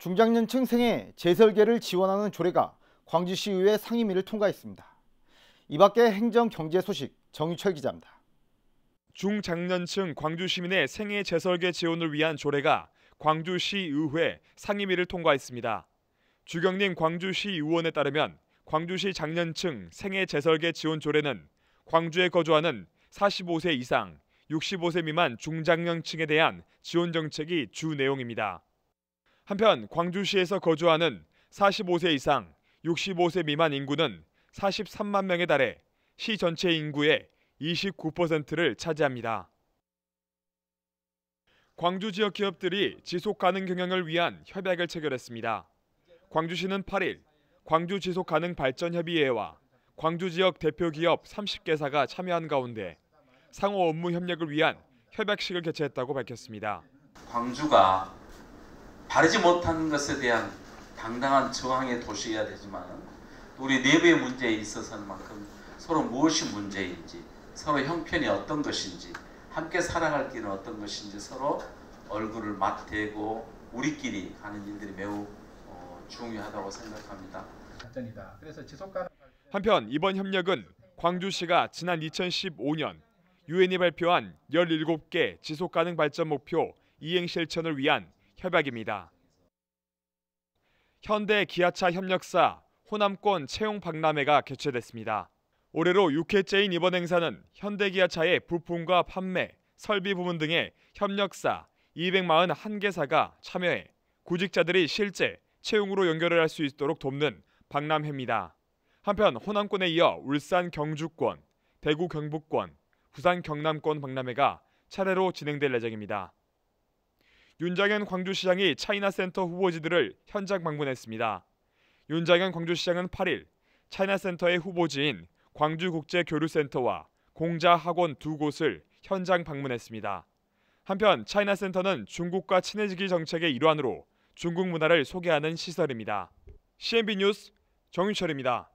중장년층 생애 재설계를 지원하는 조례가 광주시의회 상임위를 통과했습니다. 이 밖에 행정 경제 소식 정유철 기자입니다. 중장년층 광주시민의 생애 재설계 지원을 위한 조례가 광주시의회 상임위를 통과했습니다. 주경림 광주시 의원에 따르면 광주시 장년층 생애 재설계 지원 조례는 광주에 거주하는 45세 이상, 65세 미만 중장년층에 대한 지원 정책이 주 내용입니다. 한편 광주시에서 거주하는 45세 이상 65세 미만 인구는 43만 명에 달해 시 전체 인구의 29%를 차지합니다. 광주 지역 기업들이 지속 가능 경영을 위한 협약을 체결했습니다. 광주시는 8일 광주 지속 가능 발전 협의회와 광주 지역 대표 기업 30개사가 참여한 가운데 상호 업무 협력을 위한 협약식을 개최했다고 밝혔습니다. 광주가 바르지 못한 것에 대한 당당한 저항의 도시여야 되지만 우리 내부의 문제에 있어서는 만큼 서로 무엇이 문제인지 서로 형편이 어떤 것인지 함께 살아갈 길은 어떤 것인지 서로 얼굴을 맞대고 우리끼리 가는 일들이 매우 어, 중요하다고 생각합니다. 한편 이번 협력은 광주시가 지난 2015년 유엔이 발표한 17개 지속가능 발전 목표 이행 실천을 위한 협약입니다. 현대 기아차 협력사 호남권 채용 박람회가 개최됐습니다. 올해로 6회째인 이번 행사는 현대기아차의 부품과 판매, 설비 부문 등의 협력사 241개사가 참여해 구직자들이 실제 채용으로 연결을 할 수 있도록 돕는 박람회입니다. 한편 호남권에 이어 울산 경주권, 대구 경북권, 부산 경남권 박람회가 차례로 진행될 예정입니다. 윤장현 광주시장이 차이나센터 후보지들을 현장 방문했습니다. 윤장현 광주시장은 8일 차이나센터의 후보지인 광주국제교류센터와 공자학원 두 곳을 현장 방문했습니다. 한편 차이나센터는 중국과 친해지기 정책의 일환으로 중국 문화를 소개하는 시설입니다. CNB 뉴스 정유철입니다